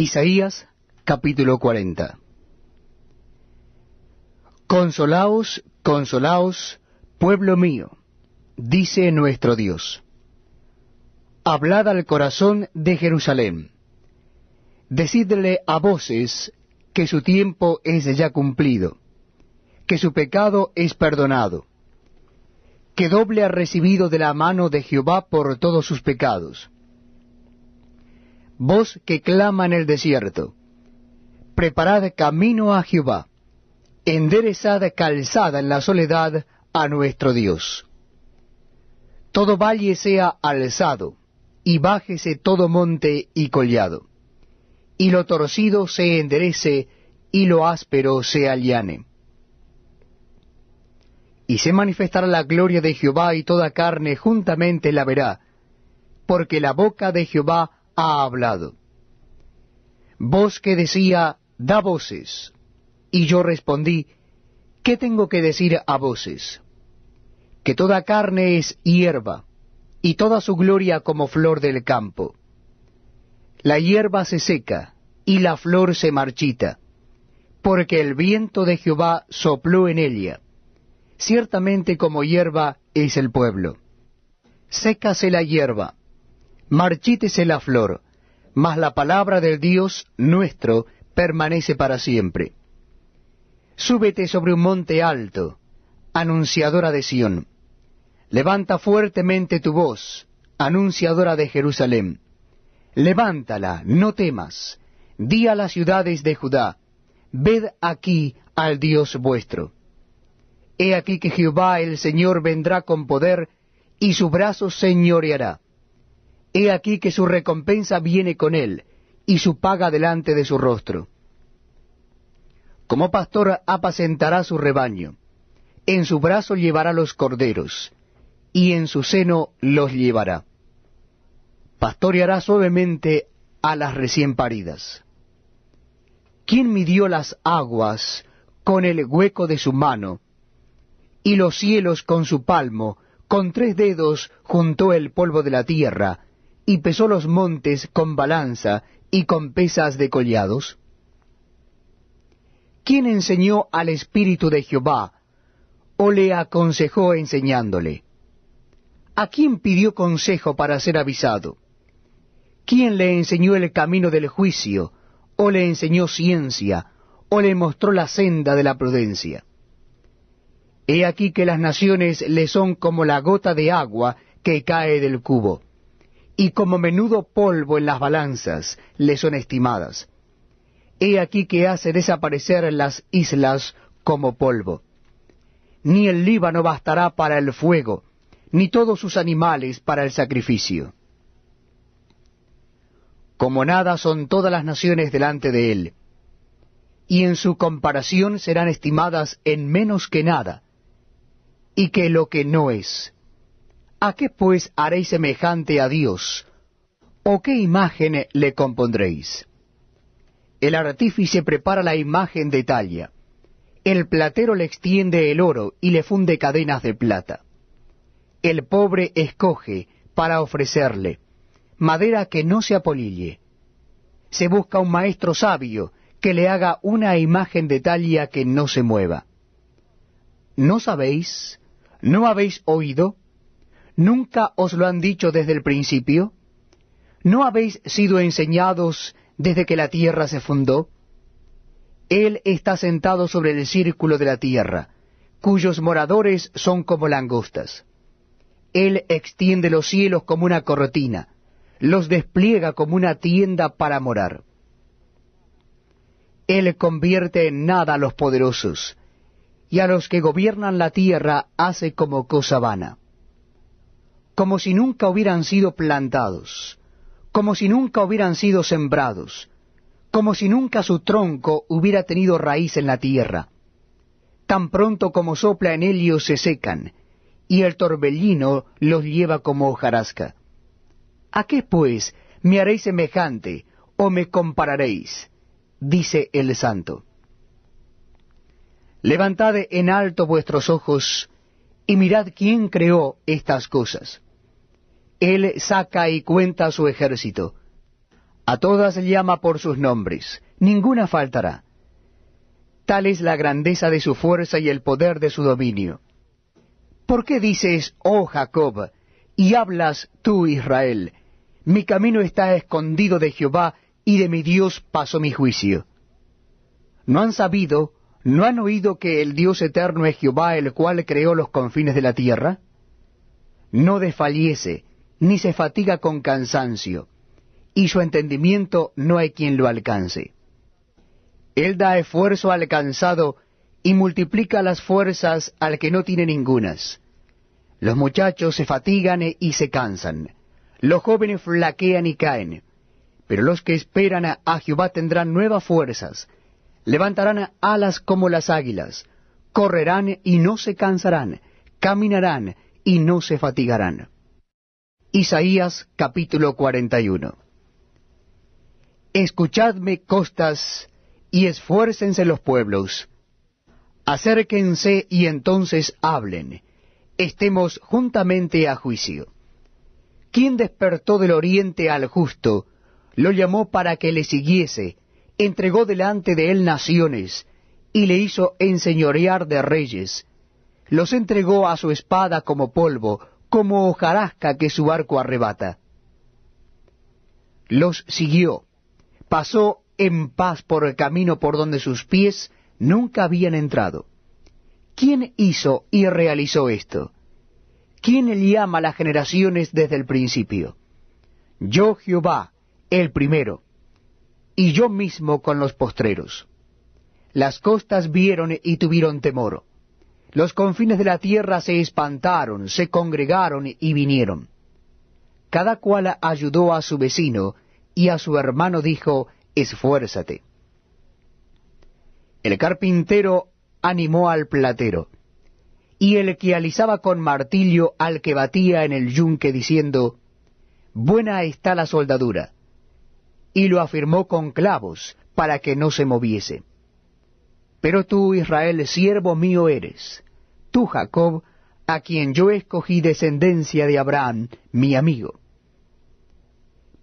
Isaías capítulo 40 Consolaos, consolaos, pueblo mío, dice nuestro Dios. Hablad al corazón de Jerusalén. Decidle a voces que su tiempo es ya cumplido, que su pecado es perdonado, que doble ha recibido de la mano de Jehová por todos sus pecados voz que clama en el desierto. Preparad camino a Jehová, enderezad calzada en la soledad a nuestro Dios. Todo valle sea alzado, y bájese todo monte y collado, y lo torcido se enderece, y lo áspero se allane. Y se manifestará la gloria de Jehová, y toda carne juntamente la verá, porque la boca de Jehová ha hablado. Voz que decía, da voces. Y yo respondí, ¿qué tengo que decir a voces? Que toda carne es hierba, y toda su gloria como flor del campo. La hierba se seca, y la flor se marchita, porque el viento de Jehová sopló en ella. Ciertamente como hierba es el pueblo. Sécase la hierba, marchítese la flor, mas la palabra del Dios nuestro permanece para siempre. Súbete sobre un monte alto, anunciadora de Sión. Levanta fuertemente tu voz, anunciadora de Jerusalén. Levántala, no temas. Di a las ciudades de Judá, ved aquí al Dios vuestro. He aquí que Jehová el Señor vendrá con poder, y su brazo señoreará He aquí que su recompensa viene con él, y su paga delante de su rostro. Como pastor apacentará su rebaño, en su brazo llevará los corderos, y en su seno los llevará. Pastoreará suavemente a las recién paridas. ¿Quién midió las aguas con el hueco de su mano, y los cielos con su palmo, con tres dedos juntó el polvo de la tierra, y pesó los montes con balanza y con pesas de collados? ¿Quién enseñó al Espíritu de Jehová o le aconsejó enseñándole? ¿A quién pidió consejo para ser avisado? ¿Quién le enseñó el camino del juicio o le enseñó ciencia o le mostró la senda de la prudencia? He aquí que las naciones le son como la gota de agua que cae del cubo y como menudo polvo en las balanzas le son estimadas. He aquí que hace desaparecer las islas como polvo. Ni el Líbano bastará para el fuego, ni todos sus animales para el sacrificio. Como nada son todas las naciones delante de él, y en su comparación serán estimadas en menos que nada, y que lo que no es ¿A qué pues haréis semejante a Dios? ¿O qué imagen le compondréis? El artífice prepara la imagen de talla. El platero le extiende el oro y le funde cadenas de plata. El pobre escoge para ofrecerle madera que no se apolille. Se busca un maestro sabio que le haga una imagen de talla que no se mueva. ¿No sabéis? ¿No habéis oído? ¿Nunca os lo han dicho desde el principio? ¿No habéis sido enseñados desde que la tierra se fundó? Él está sentado sobre el círculo de la tierra, cuyos moradores son como langostas. Él extiende los cielos como una cortina, los despliega como una tienda para morar. Él convierte en nada a los poderosos, y a los que gobiernan la tierra hace como cosa vana como si nunca hubieran sido plantados, como si nunca hubieran sido sembrados, como si nunca su tronco hubiera tenido raíz en la tierra. Tan pronto como sopla en ellos se secan, y el torbellino los lleva como hojarasca. ¿A qué, pues, me haréis semejante, o me compararéis? dice el santo. Levantad en alto vuestros ojos, y mirad quién creó estas cosas. Él saca y cuenta su ejército. A todas llama por sus nombres, ninguna faltará. Tal es la grandeza de su fuerza y el poder de su dominio. ¿Por qué dices, oh Jacob, y hablas tú, Israel? Mi camino está escondido de Jehová, y de mi Dios pasó mi juicio. No han sabido, no han oído que el Dios eterno es Jehová, el cual creó los confines de la tierra. No desfallece, ni se fatiga con cansancio, y su entendimiento no hay quien lo alcance. Él da esfuerzo al cansado y multiplica las fuerzas al que no tiene ningunas. Los muchachos se fatigan e-, y se cansan, los jóvenes flaquean y caen, pero los que esperan a Jehová tendrán nuevas fuerzas, levantarán alas como las águilas, correrán y no se cansarán, caminarán y no se fatigarán. Isaías capítulo 41. Escuchadme costas y esfuércense los pueblos. Acérquense y entonces hablen. Estemos juntamente a juicio. ¿Quién despertó del oriente al justo? Lo llamó para que le siguiese, entregó delante de él naciones, y le hizo enseñorear de reyes. Los entregó a su espada como polvo, como hojarasca que su barco arrebata. Los siguió, pasó en paz por el camino por donde sus pies nunca habían entrado. ¿Quién hizo y realizó esto? ¿Quién llama las generaciones desde el principio? Yo Jehová, el primero, y yo mismo con los postreros. Las costas vieron y tuvieron temor. Los confines de la tierra se espantaron, se congregaron y vinieron. Cada cual ayudó a su vecino y a su hermano dijo, esfuérzate. El carpintero animó al platero, y el que alisaba con martillo al que batía en el yunque diciendo, Buena está la soldadura, y lo afirmó con clavos para que no se moviese. Pero tú, Israel, siervo mío eres, tú, Jacob, a quien yo escogí descendencia de Abraham, mi amigo.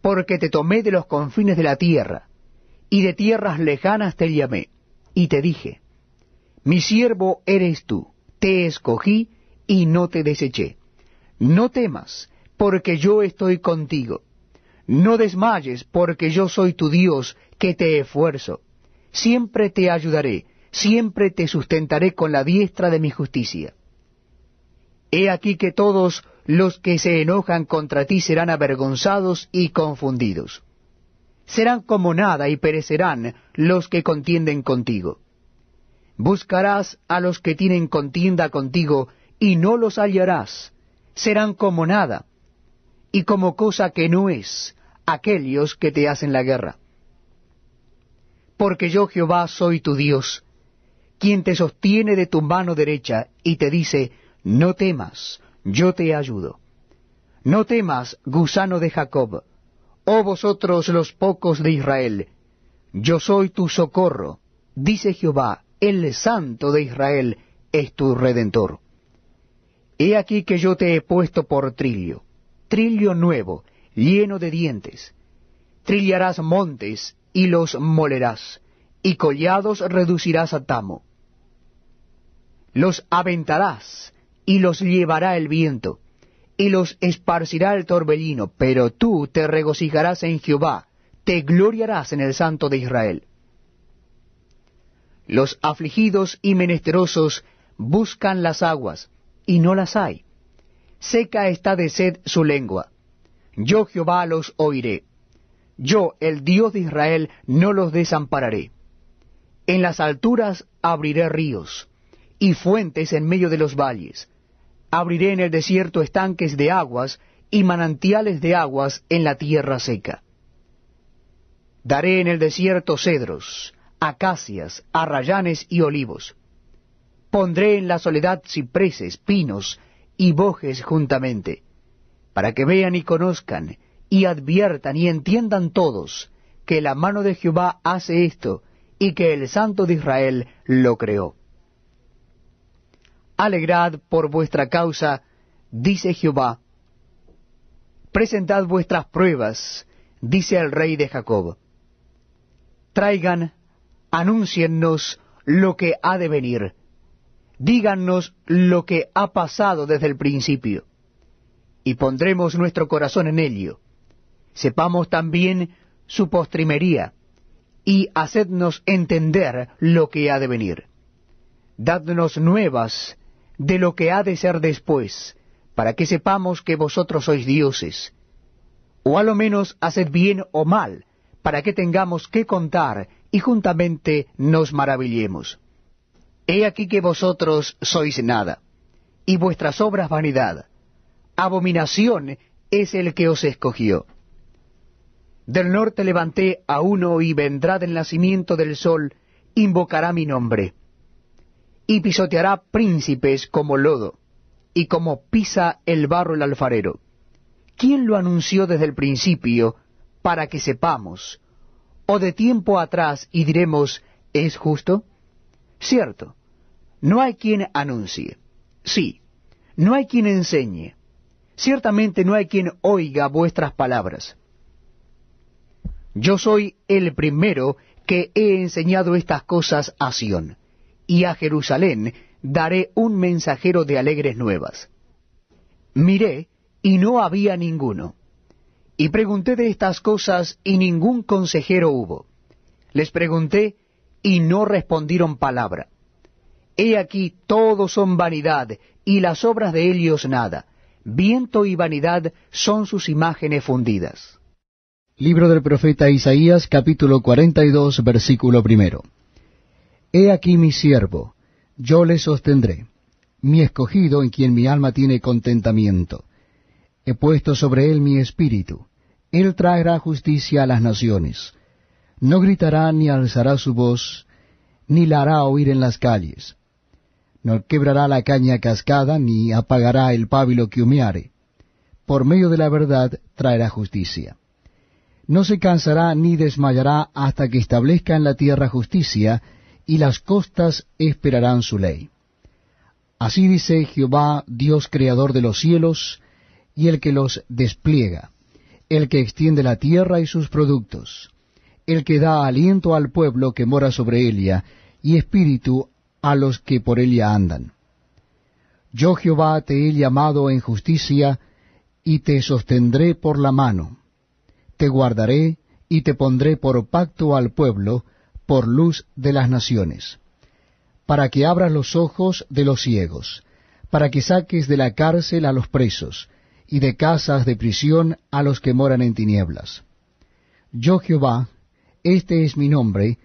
Porque te tomé de los confines de la tierra, y de tierras lejanas te llamé, y te dije, mi siervo eres tú, te escogí y no te deseché. No temas, porque yo estoy contigo. No desmayes, porque yo soy tu Dios, que te esfuerzo. Siempre te ayudaré siempre te sustentaré con la diestra de mi justicia. He aquí que todos los que se enojan contra ti serán avergonzados y confundidos. Serán como nada y perecerán los que contienden contigo. Buscarás a los que tienen contienda contigo y no los hallarás. Serán como nada y como cosa que no es aquellos que te hacen la guerra. Porque yo Jehová soy tu Dios, quien te sostiene de tu mano derecha y te dice, no temas, yo te ayudo. No temas, gusano de Jacob, oh vosotros los pocos de Israel, yo soy tu socorro, dice Jehová, el santo de Israel es tu redentor. He aquí que yo te he puesto por trillo, trillo nuevo, lleno de dientes. Trillarás montes y los molerás, y collados reducirás a tamo los aventarás y los llevará el viento, y los esparcirá el torbellino, pero tú te regocijarás en Jehová, te gloriarás en el Santo de Israel. Los afligidos y menesterosos buscan las aguas, y no las hay. Seca está de sed su lengua. Yo Jehová los oiré. Yo, el Dios de Israel, no los desampararé. En las alturas abriré ríos y fuentes en medio de los valles. Abriré en el desierto estanques de aguas y manantiales de aguas en la tierra seca. Daré en el desierto cedros, acacias, arrayanes y olivos. Pondré en la soledad cipreses, pinos y bojes juntamente, para que vean y conozcan, y adviertan y entiendan todos que la mano de Jehová hace esto, y que el Santo de Israel lo creó. Alegrad por vuestra causa, dice Jehová. Presentad vuestras pruebas, dice el rey de Jacob. Traigan, anúnciennos lo que ha de venir. Díganos lo que ha pasado desde el principio. Y pondremos nuestro corazón en ello. Sepamos también su postrimería, y hacednos entender lo que ha de venir. Dadnos nuevas de lo que ha de ser después, para que sepamos que vosotros sois dioses. O a lo menos haced bien o mal, para que tengamos que contar y juntamente nos maravillemos. He aquí que vosotros sois nada, y vuestras obras vanidad. Abominación es el que os escogió. Del norte levanté a uno y vendrá del nacimiento del sol, invocará mi nombre y pisoteará príncipes como lodo, y como pisa el barro el alfarero. ¿Quién lo anunció desde el principio para que sepamos? ¿O de tiempo atrás y diremos, ¿es justo? Cierto, no hay quien anuncie. Sí, no hay quien enseñe. Ciertamente no hay quien oiga vuestras palabras. Yo soy el primero que he enseñado estas cosas a Sion y a Jerusalén daré un mensajero de alegres nuevas. Miré, y no había ninguno. Y pregunté de estas cosas, y ningún consejero hubo. Les pregunté, y no respondieron palabra. He aquí todos son vanidad, y las obras de ellos nada. Viento y vanidad son sus imágenes fundidas. Libro del profeta Isaías, capítulo 42, versículo primero. He aquí mi siervo, yo le sostendré, mi escogido en quien mi alma tiene contentamiento. He puesto sobre él mi espíritu, él traerá justicia a las naciones. No gritará ni alzará su voz, ni la hará oír en las calles. No quebrará la caña cascada, ni apagará el pábilo que humeare. Por medio de la verdad traerá justicia. No se cansará ni desmayará hasta que establezca en la tierra justicia, y las costas esperarán su ley. Así dice Jehová, Dios creador de los cielos, y el que los despliega, el que extiende la tierra y sus productos, el que da aliento al pueblo que mora sobre ella, y espíritu a los que por ella andan. Yo Jehová te he llamado en justicia, y te sostendré por la mano. Te guardaré, y te pondré por pacto al pueblo, por luz de las naciones, para que abras los ojos de los ciegos, para que saques de la cárcel a los presos, y de casas de prisión a los que moran en tinieblas. Yo Jehová, este es mi nombre,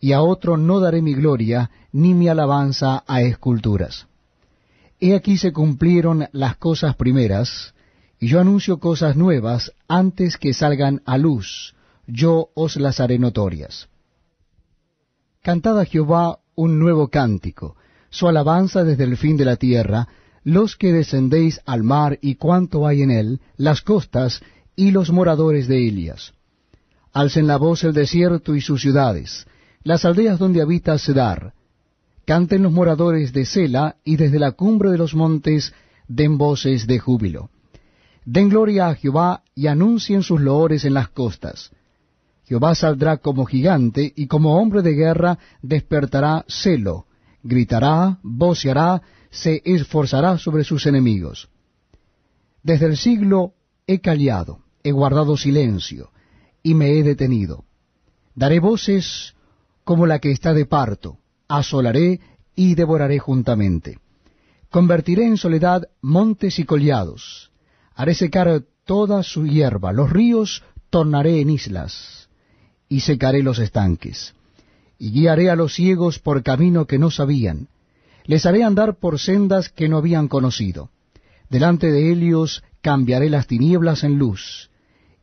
y a otro no daré mi gloria, ni mi alabanza a esculturas. He aquí se cumplieron las cosas primeras, y yo anuncio cosas nuevas antes que salgan a luz, yo os las haré notorias. Cantad a Jehová un nuevo cántico, su alabanza desde el fin de la tierra, los que descendéis al mar y cuanto hay en él, las costas y los moradores de Elias. Alcen la voz el desierto y sus ciudades, las aldeas donde habita Sedar. Canten los moradores de Sela y desde la cumbre de los montes den voces de júbilo. Den gloria a Jehová y anuncien sus loores en las costas Jehová saldrá como gigante, y como hombre de guerra despertará celo, gritará, voceará, se esforzará sobre sus enemigos. Desde el siglo he callado, he guardado silencio, y me he detenido. Daré voces como la que está de parto, asolaré y devoraré juntamente. Convertiré en soledad montes y collados, haré secar toda su hierba, los ríos tornaré en islas y secaré los estanques. Y guiaré a los ciegos por camino que no sabían. Les haré andar por sendas que no habían conocido. Delante de ellos cambiaré las tinieblas en luz,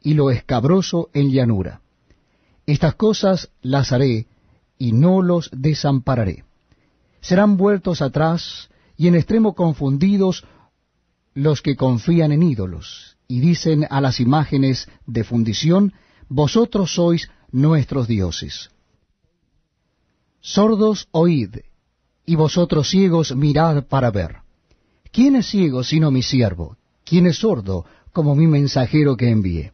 y lo escabroso en llanura. Estas cosas las haré, y no los desampararé. Serán vueltos atrás, y en extremo confundidos los que confían en ídolos, y dicen a las imágenes de fundición, Vosotros sois nuestros dioses. Sordos oíd, y vosotros ciegos mirad para ver. ¿Quién es ciego sino mi siervo? ¿Quién es sordo como mi mensajero que envié?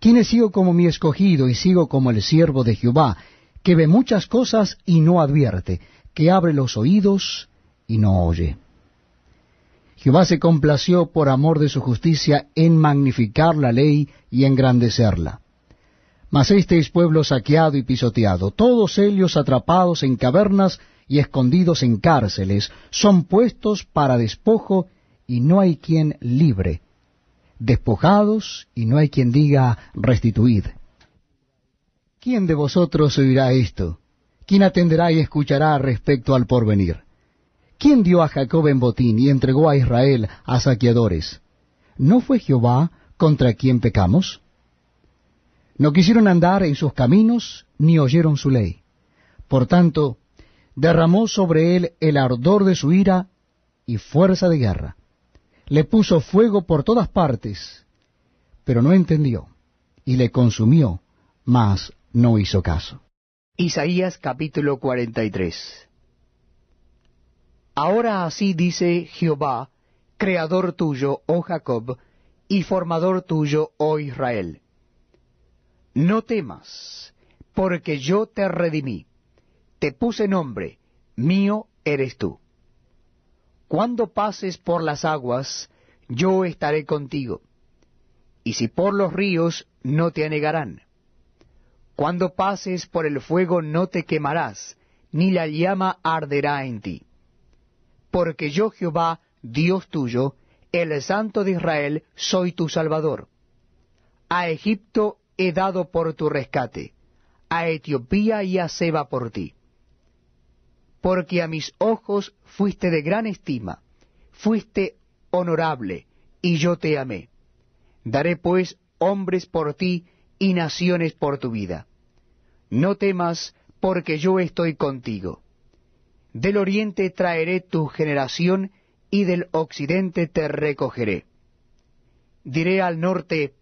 ¿Quién es ciego como mi escogido y sigo como el siervo de Jehová, que ve muchas cosas y no advierte, que abre los oídos y no oye? Jehová se complació por amor de su justicia en magnificar la ley y engrandecerla. Mas este es pueblo saqueado y pisoteado, todos ellos atrapados en cavernas y escondidos en cárceles, son puestos para despojo y no hay quien libre, despojados y no hay quien diga restituid. ¿Quién de vosotros oirá esto? ¿Quién atenderá y escuchará respecto al porvenir? ¿Quién dio a Jacob en botín y entregó a Israel a saqueadores? ¿No fue Jehová contra quien pecamos? No quisieron andar en sus caminos, ni oyeron su ley. Por tanto, derramó sobre él el ardor de su ira y fuerza de guerra. Le puso fuego por todas partes, pero no entendió, y le consumió, mas no hizo caso. Isaías capítulo 43 Ahora así dice Jehová, creador tuyo, oh Jacob, y formador tuyo, oh Israel. No temas, porque yo te redimí, te puse nombre, mío eres tú. Cuando pases por las aguas, yo estaré contigo, y si por los ríos, no te anegarán. Cuando pases por el fuego, no te quemarás, ni la llama arderá en ti. Porque yo Jehová, Dios tuyo, el Santo de Israel, soy tu Salvador. A Egipto he dado por tu rescate, a Etiopía y a Seba por ti. Porque a mis ojos fuiste de gran estima, fuiste honorable, y yo te amé. Daré pues hombres por ti y naciones por tu vida. No temas, porque yo estoy contigo. Del oriente traeré tu generación, y del occidente te recogeré. Diré al norte,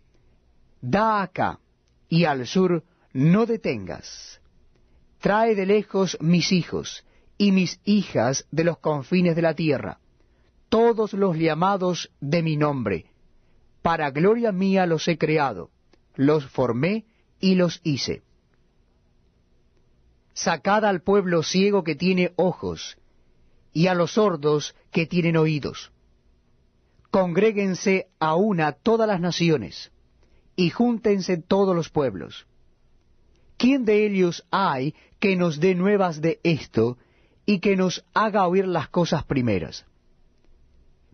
da acá, y al sur no detengas. Trae de lejos mis hijos y mis hijas de los confines de la tierra, todos los llamados de mi nombre. Para gloria mía los he creado, los formé y los hice. Sacad al pueblo ciego que tiene ojos, y a los sordos que tienen oídos. Congréguense a una todas las naciones y júntense todos los pueblos. ¿Quién de ellos hay que nos dé nuevas de esto y que nos haga oír las cosas primeras?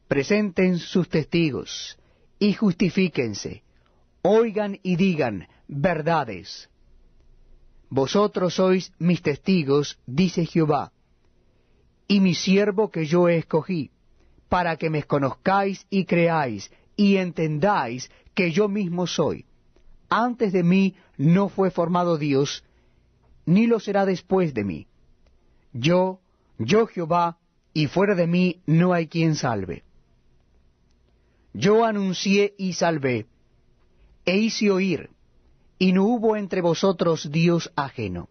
Presenten sus testigos y justifíquense, oigan y digan verdades. Vosotros sois mis testigos, dice Jehová, y mi siervo que yo escogí, para que me conozcáis y creáis, y entendáis que yo mismo soy. Antes de mí no fue formado Dios, ni lo será después de mí. Yo, yo Jehová, y fuera de mí no hay quien salve. Yo anuncié y salvé, e hice oír, y no hubo entre vosotros Dios ajeno.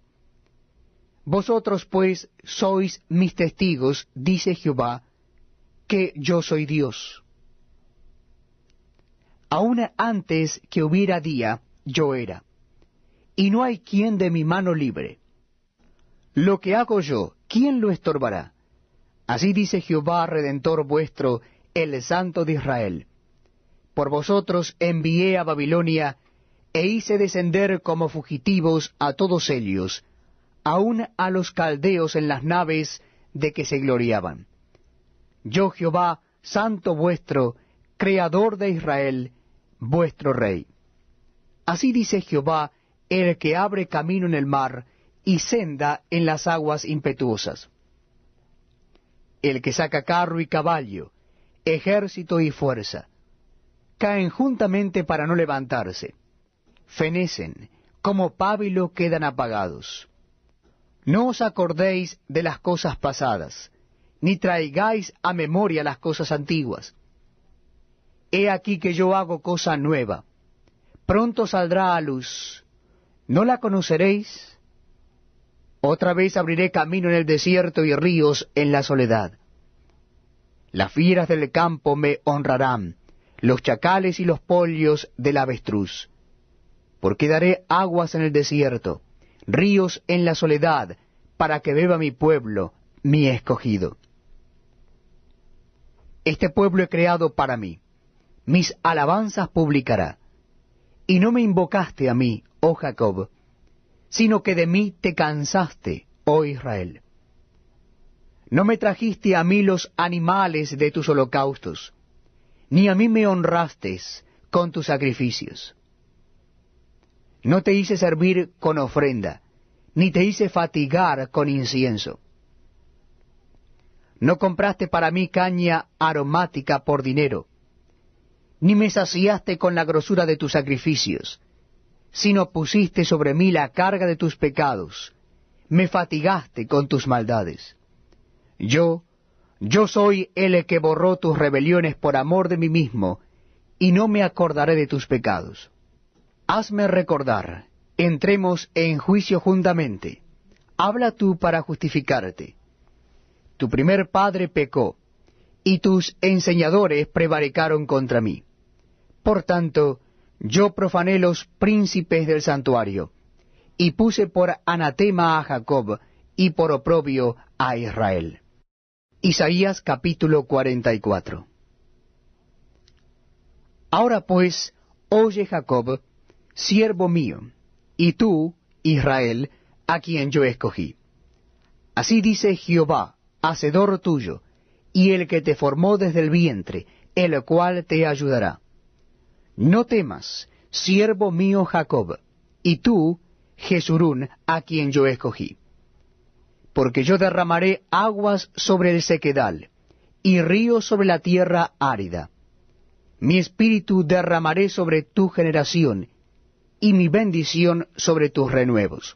Vosotros pues sois mis testigos, dice Jehová, que yo soy Dios aun antes que hubiera día, yo era. Y no hay quien de mi mano libre. Lo que hago yo, ¿quién lo estorbará? Así dice Jehová, redentor vuestro, el Santo de Israel. Por vosotros envié a Babilonia, e hice descender como fugitivos a todos ellos, aun a los caldeos en las naves de que se gloriaban. Yo Jehová, santo vuestro, creador de Israel, vuestro rey. Así dice Jehová, el que abre camino en el mar y senda en las aguas impetuosas. El que saca carro y caballo, ejército y fuerza, caen juntamente para no levantarse, fenecen, como pábilo quedan apagados. No os acordéis de las cosas pasadas, ni traigáis a memoria las cosas antiguas He aquí que yo hago cosa nueva. Pronto saldrá a luz. ¿No la conoceréis? Otra vez abriré camino en el desierto y ríos en la soledad. Las fieras del campo me honrarán, los chacales y los pollos del avestruz. Porque daré aguas en el desierto, ríos en la soledad, para que beba mi pueblo, mi escogido. Este pueblo he creado para mí mis alabanzas publicará. Y no me invocaste a mí, oh Jacob, sino que de mí te cansaste, oh Israel. No me trajiste a mí los animales de tus holocaustos, ni a mí me honrastes con tus sacrificios. No te hice servir con ofrenda, ni te hice fatigar con incienso. No compraste para mí caña aromática por dinero, ni me saciaste con la grosura de tus sacrificios, sino pusiste sobre mí la carga de tus pecados, me fatigaste con tus maldades. Yo, yo soy el que borró tus rebeliones por amor de mí mismo, y no me acordaré de tus pecados. Hazme recordar, entremos en juicio juntamente. Habla tú para justificarte. Tu primer padre pecó, y tus enseñadores prevaricaron contra mí. Por tanto, yo profané los príncipes del santuario, y puse por anatema a Jacob, y por oprobio a Israel. Isaías capítulo 44 Ahora pues, oye Jacob, siervo mío, y tú, Israel, a quien yo escogí. Así dice Jehová, hacedor tuyo, y el que te formó desde el vientre, el cual te ayudará no temas, siervo mío Jacob, y tú, Jesurún, a quien yo escogí. Porque yo derramaré aguas sobre el sequedal, y río sobre la tierra árida. Mi espíritu derramaré sobre tu generación, y mi bendición sobre tus renuevos.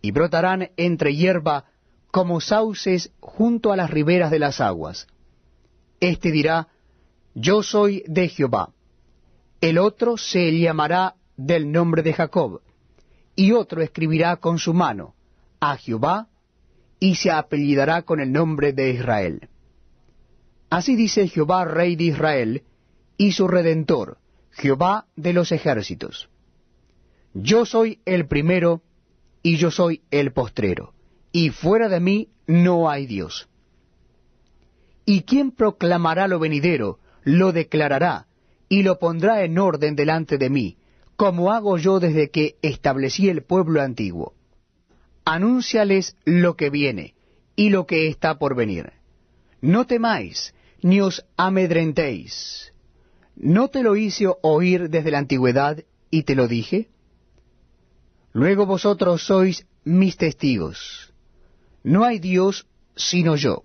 Y brotarán entre hierba como sauces junto a las riberas de las aguas. Este dirá, Yo soy de Jehová el otro se llamará del nombre de Jacob, y otro escribirá con su mano, a Jehová, y se apellidará con el nombre de Israel. Así dice Jehová, Rey de Israel, y su Redentor, Jehová de los ejércitos. Yo soy el primero, y yo soy el postrero, y fuera de mí no hay Dios. ¿Y quién proclamará lo venidero? Lo declarará y lo pondrá en orden delante de mí, como hago yo desde que establecí el pueblo antiguo. Anúnciales lo que viene y lo que está por venir. No temáis, ni os amedrentéis. ¿No te lo hice oír desde la antigüedad y te lo dije? Luego vosotros sois mis testigos. No hay Dios sino yo.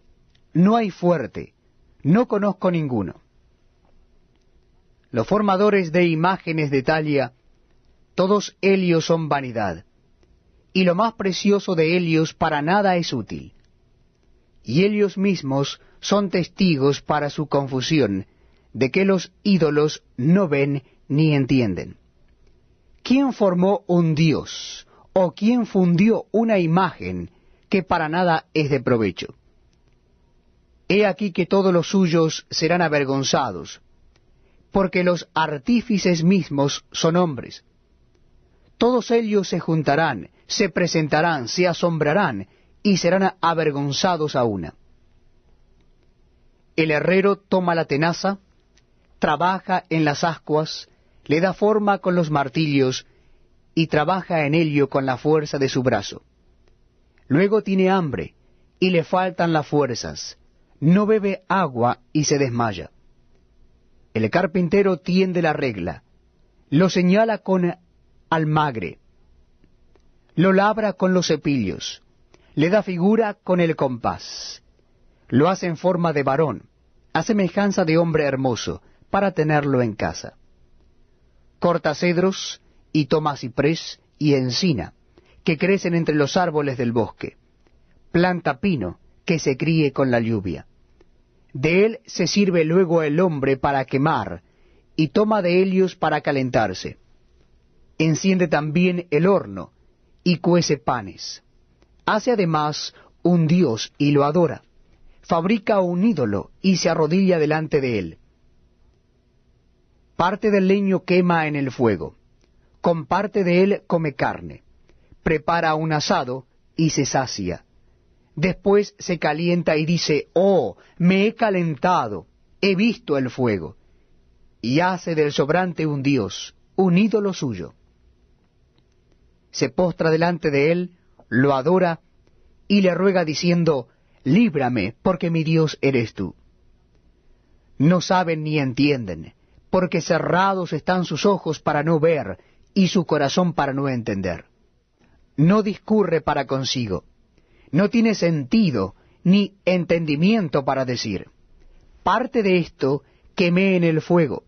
No hay fuerte. No conozco ninguno los formadores de imágenes de Talia, todos helios son vanidad, y lo más precioso de helios para nada es útil. Y ellos mismos son testigos para su confusión de que los ídolos no ven ni entienden. ¿Quién formó un dios o quién fundió una imagen que para nada es de provecho? He aquí que todos los suyos serán avergonzados, porque los artífices mismos son hombres. Todos ellos se juntarán, se presentarán, se asombrarán y serán avergonzados a una. El herrero toma la tenaza, trabaja en las ascuas, le da forma con los martillos y trabaja en ello con la fuerza de su brazo. Luego tiene hambre y le faltan las fuerzas, no bebe agua y se desmaya. El carpintero tiende la regla, lo señala con almagre, lo labra con los cepillos, le da figura con el compás, lo hace en forma de varón, a semejanza de hombre hermoso, para tenerlo en casa. Corta cedros y toma ciprés y encina, que crecen entre los árboles del bosque. Planta pino, que se críe con la lluvia. De él se sirve luego el hombre para quemar, y toma de helios para calentarse. Enciende también el horno, y cuece panes. Hace además un dios y lo adora. Fabrica un ídolo y se arrodilla delante de él. Parte del leño quema en el fuego. Con parte de él come carne. Prepara un asado y se sacia Después se calienta y dice, oh, me he calentado, he visto el fuego. Y hace del sobrante un dios, un ídolo suyo. Se postra delante de él, lo adora y le ruega diciendo, líbrame, porque mi Dios eres tú. No saben ni entienden, porque cerrados están sus ojos para no ver y su corazón para no entender. No discurre para consigo no tiene sentido ni entendimiento para decir, parte de esto quemé en el fuego,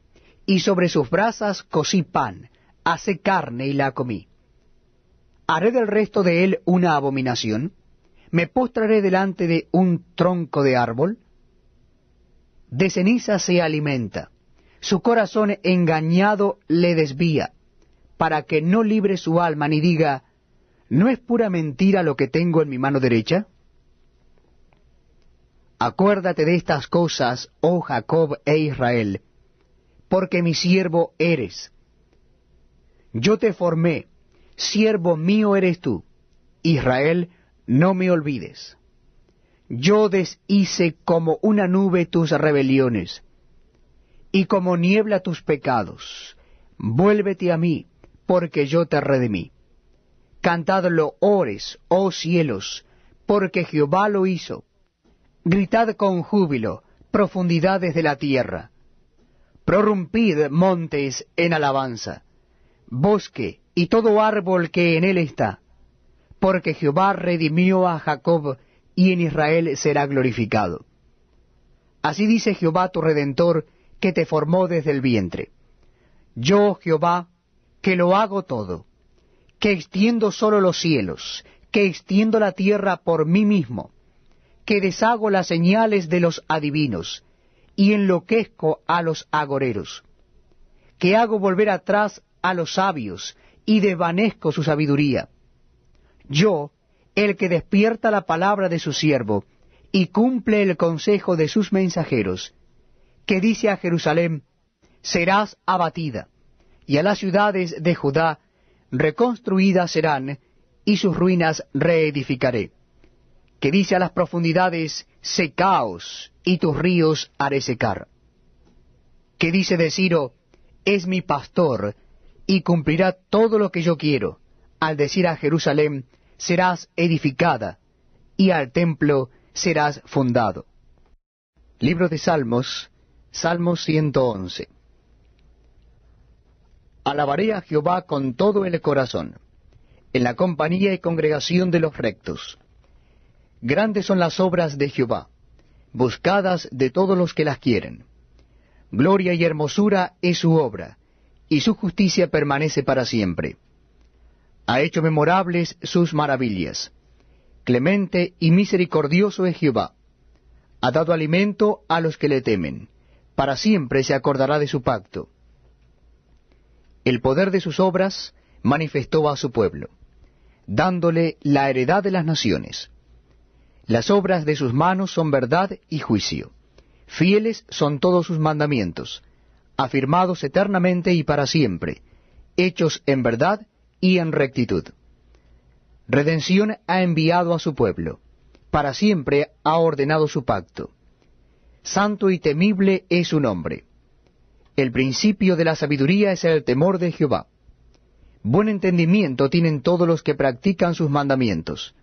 y sobre sus brasas cocí pan, hace carne y la comí. Haré del resto de él una abominación, me postraré delante de un tronco de árbol, de ceniza se alimenta, su corazón engañado le desvía, para que no libre su alma ni diga, ¿No es pura mentira lo que tengo en mi mano derecha? Acuérdate de estas cosas, oh Jacob e Israel, porque mi siervo eres. Yo te formé, siervo mío eres tú. Israel, no me olvides. Yo deshice como una nube tus rebeliones, y como niebla tus pecados. Vuélvete a mí, porque yo te redimí. Cantadlo, ores, oh cielos, porque Jehová lo hizo. Gritad con júbilo, profundidades de la tierra. Prorrumpid montes en alabanza, bosque y todo árbol que en él está, porque Jehová redimió a Jacob y en Israel será glorificado. Así dice Jehová tu redentor, que te formó desde el vientre. Yo, Jehová, que lo hago todo que extiendo solo los cielos, que extiendo la tierra por mí mismo, que deshago las señales de los adivinos, y enloquezco a los agoreros, que hago volver atrás a los sabios, y desvanezco su sabiduría. Yo, el que despierta la palabra de su siervo, y cumple el consejo de sus mensajeros, que dice a Jerusalén, serás abatida, y a las ciudades de Judá, reconstruidas serán, y sus ruinas reedificaré. Que dice a las profundidades, secaos, y tus ríos haré secar. Que dice de Ciro, es mi pastor, y cumplirá todo lo que yo quiero. Al decir a Jerusalén, serás edificada, y al templo serás fundado. Libro de Salmos, Salmos 111. Alabaré a Jehová con todo el corazón, en la compañía y congregación de los rectos. Grandes son las obras de Jehová, buscadas de todos los que las quieren. Gloria y hermosura es su obra, y su justicia permanece para siempre. Ha hecho memorables sus maravillas. Clemente y misericordioso es Jehová. Ha dado alimento a los que le temen. Para siempre se acordará de su pacto el poder de sus obras manifestó a su pueblo, dándole la heredad de las naciones. Las obras de sus manos son verdad y juicio. Fieles son todos sus mandamientos, afirmados eternamente y para siempre, hechos en verdad y en rectitud. Redención ha enviado a su pueblo, para siempre ha ordenado su pacto. Santo y temible es su nombre el principio de la sabiduría es el temor de Jehová. Buen entendimiento tienen todos los que practican sus mandamientos.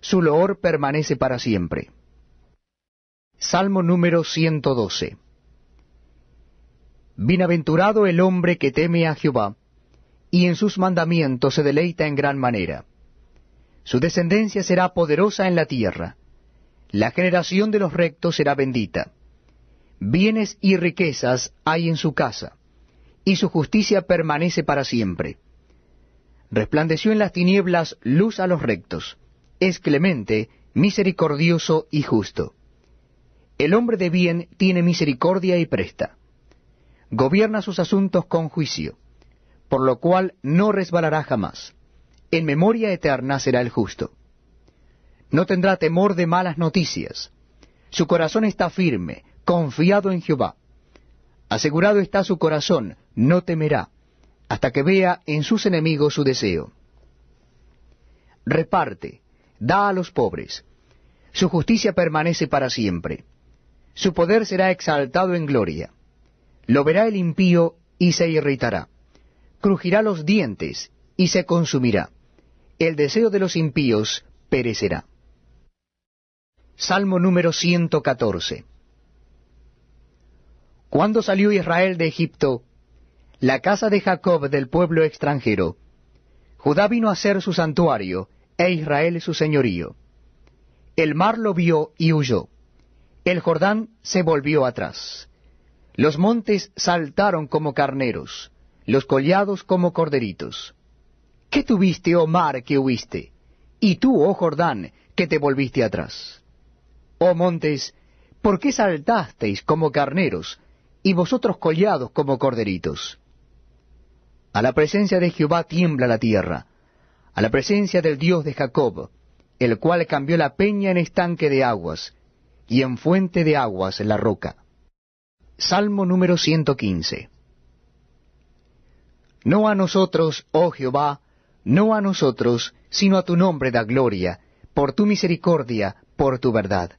Su loor permanece para siempre. Salmo número 112. Bienaventurado el hombre que teme a Jehová, y en sus mandamientos se deleita en gran manera. Su descendencia será poderosa en la tierra. La generación de los rectos será bendita. Bienes y riquezas hay en su casa, y su justicia permanece para siempre. Resplandeció en las tinieblas luz a los rectos. Es clemente, misericordioso y justo. El hombre de bien tiene misericordia y presta. Gobierna sus asuntos con juicio, por lo cual no resbalará jamás. En memoria eterna será el justo. No tendrá temor de malas noticias. Su corazón está firme, confiado en Jehová. Asegurado está su corazón, no temerá, hasta que vea en sus enemigos su deseo. Reparte, da a los pobres. Su justicia permanece para siempre. Su poder será exaltado en gloria. Lo verá el impío y se irritará. Crujirá los dientes y se consumirá. El deseo de los impíos perecerá. Salmo número 114. Cuando salió Israel de Egipto, la casa de Jacob del pueblo extranjero, Judá vino a ser su santuario, e Israel su señorío. El mar lo vio y huyó. El Jordán se volvió atrás. Los montes saltaron como carneros, los collados como corderitos. ¿Qué tuviste, oh mar, que huiste? Y tú, oh Jordán, que te volviste atrás. Oh montes, ¿por qué saltasteis como carneros y vosotros collados como corderitos. A la presencia de Jehová tiembla la tierra, a la presencia del Dios de Jacob, el cual cambió la peña en estanque de aguas, y en fuente de aguas la roca. Salmo número 115. No a nosotros, oh Jehová, no a nosotros, sino a tu nombre da gloria, por tu misericordia, por tu verdad.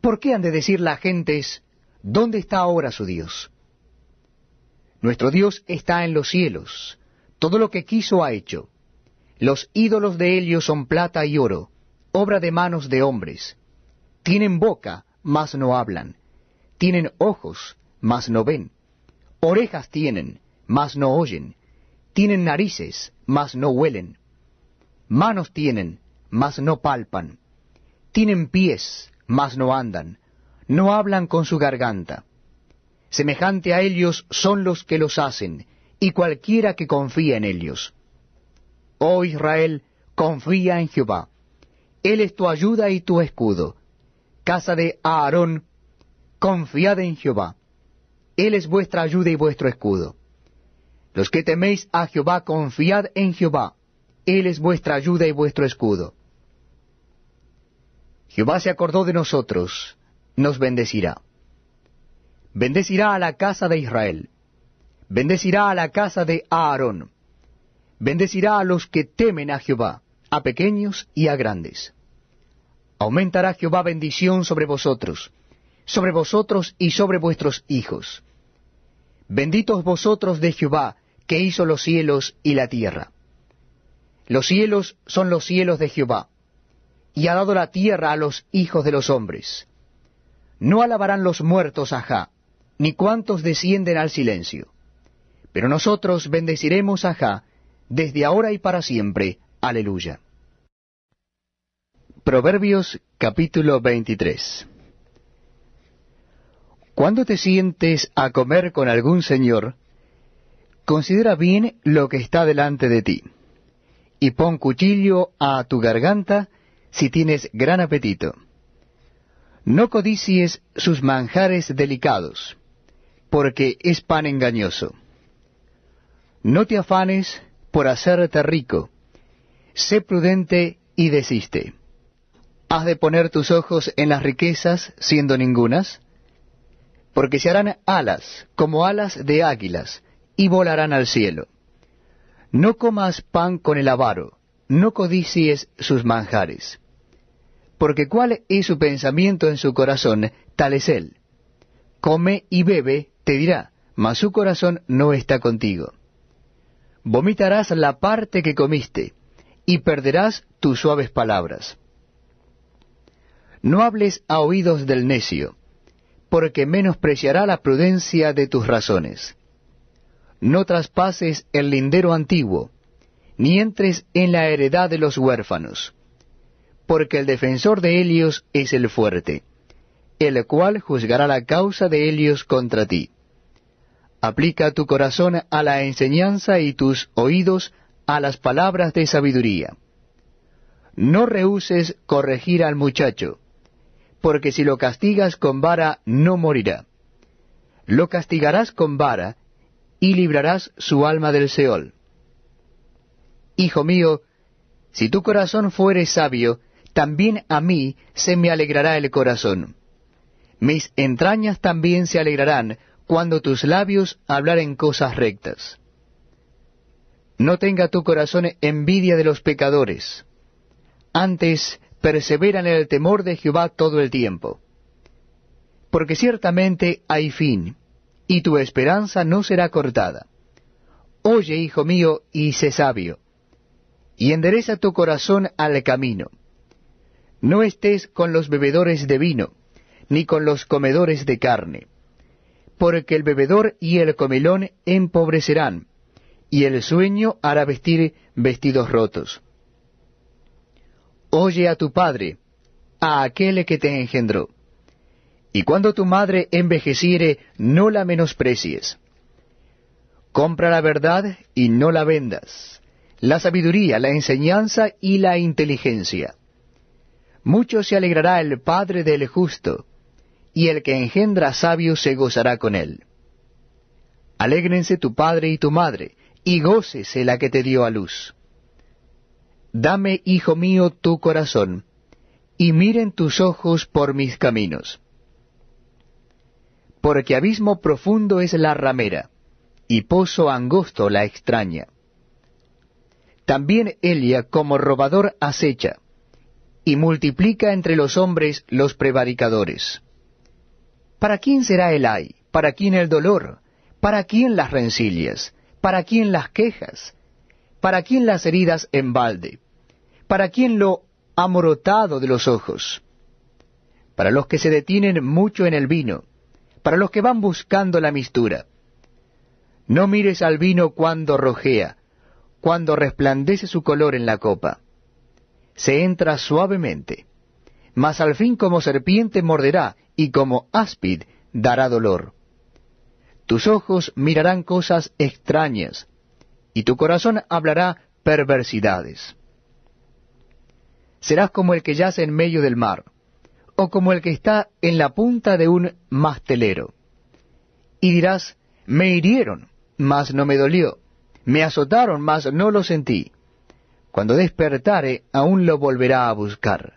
¿Por qué han de decir las gentes, ¿Dónde está ahora su Dios? Nuestro Dios está en los cielos, todo lo que quiso ha hecho. Los ídolos de Helio son plata y oro, obra de manos de hombres. Tienen boca, mas no hablan. Tienen ojos, mas no ven. Orejas tienen, mas no oyen. Tienen narices, mas no huelen. Manos tienen, mas no palpan. Tienen pies, mas no andan no hablan con su garganta. Semejante a ellos son los que los hacen, y cualquiera que confía en ellos. Oh Israel, confía en Jehová. Él es tu ayuda y tu escudo. Casa de Aarón, confiad en Jehová. Él es vuestra ayuda y vuestro escudo. Los que teméis a Jehová, confiad en Jehová. Él es vuestra ayuda y vuestro escudo. Jehová se acordó de nosotros, nos bendecirá. Bendecirá a la casa de Israel, bendecirá a la casa de Aarón, bendecirá a los que temen a Jehová, a pequeños y a grandes. Aumentará Jehová bendición sobre vosotros, sobre vosotros y sobre vuestros hijos. Benditos vosotros de Jehová, que hizo los cielos y la tierra. Los cielos son los cielos de Jehová, y ha dado la tierra a los hijos de los hombres. No alabarán los muertos a ni cuantos descienden al silencio. Pero nosotros bendeciremos a desde ahora y para siempre. Aleluya. Proverbios capítulo 23 Cuando te sientes a comer con algún señor, considera bien lo que está delante de ti, y pon cuchillo a tu garganta si tienes gran apetito no codicies sus manjares delicados, porque es pan engañoso. No te afanes por hacerte rico, sé prudente y desiste. ¿Has de poner tus ojos en las riquezas siendo ningunas? Porque se harán alas, como alas de águilas, y volarán al cielo. No comas pan con el avaro, no codicies sus manjares porque cuál es su pensamiento en su corazón, tal es él. Come y bebe, te dirá, mas su corazón no está contigo. Vomitarás la parte que comiste, y perderás tus suaves palabras. No hables a oídos del necio, porque menospreciará la prudencia de tus razones. No traspases el lindero antiguo, ni entres en la heredad de los huérfanos porque el defensor de Helios es el fuerte, el cual juzgará la causa de Helios contra ti. Aplica tu corazón a la enseñanza y tus oídos a las palabras de sabiduría. No rehuses corregir al muchacho, porque si lo castigas con vara no morirá. Lo castigarás con vara y librarás su alma del Seol. Hijo mío, si tu corazón fuere sabio, también a mí se me alegrará el corazón. Mis entrañas también se alegrarán cuando tus labios hablaren cosas rectas. No tenga tu corazón envidia de los pecadores. Antes, persevera en el temor de Jehová todo el tiempo. Porque ciertamente hay fin, y tu esperanza no será cortada. Oye, hijo mío, y sé sabio, y endereza tu corazón al camino. No estés con los bebedores de vino, ni con los comedores de carne, porque el bebedor y el comelón empobrecerán, y el sueño hará vestir vestidos rotos. Oye a tu padre, a aquel que te engendró, y cuando tu madre envejeciere, no la menosprecies. Compra la verdad y no la vendas, la sabiduría, la enseñanza y la inteligencia. Mucho se alegrará el Padre del justo, y el que engendra sabio se gozará con él. Alégrense tu padre y tu madre, y gócese la que te dio a luz. Dame, hijo mío, tu corazón, y miren tus ojos por mis caminos. Porque abismo profundo es la ramera, y pozo angosto la extraña. También Elia como robador acecha y multiplica entre los hombres los prevaricadores. ¿Para quién será el ay? ¿Para quién el dolor? ¿Para quién las rencillas? ¿Para quién las quejas? ¿Para quién las heridas en balde? ¿Para quién lo amorotado de los ojos? Para los que se detienen mucho en el vino, para los que van buscando la mistura. No mires al vino cuando rojea, cuando resplandece su color en la copa se entra suavemente. Mas al fin como serpiente morderá, y como áspid dará dolor. Tus ojos mirarán cosas extrañas, y tu corazón hablará perversidades. Serás como el que yace en medio del mar, o como el que está en la punta de un mastelero. Y dirás, me hirieron, mas no me dolió, me azotaron, mas no lo sentí. Cuando despertare, aún lo volverá a buscar.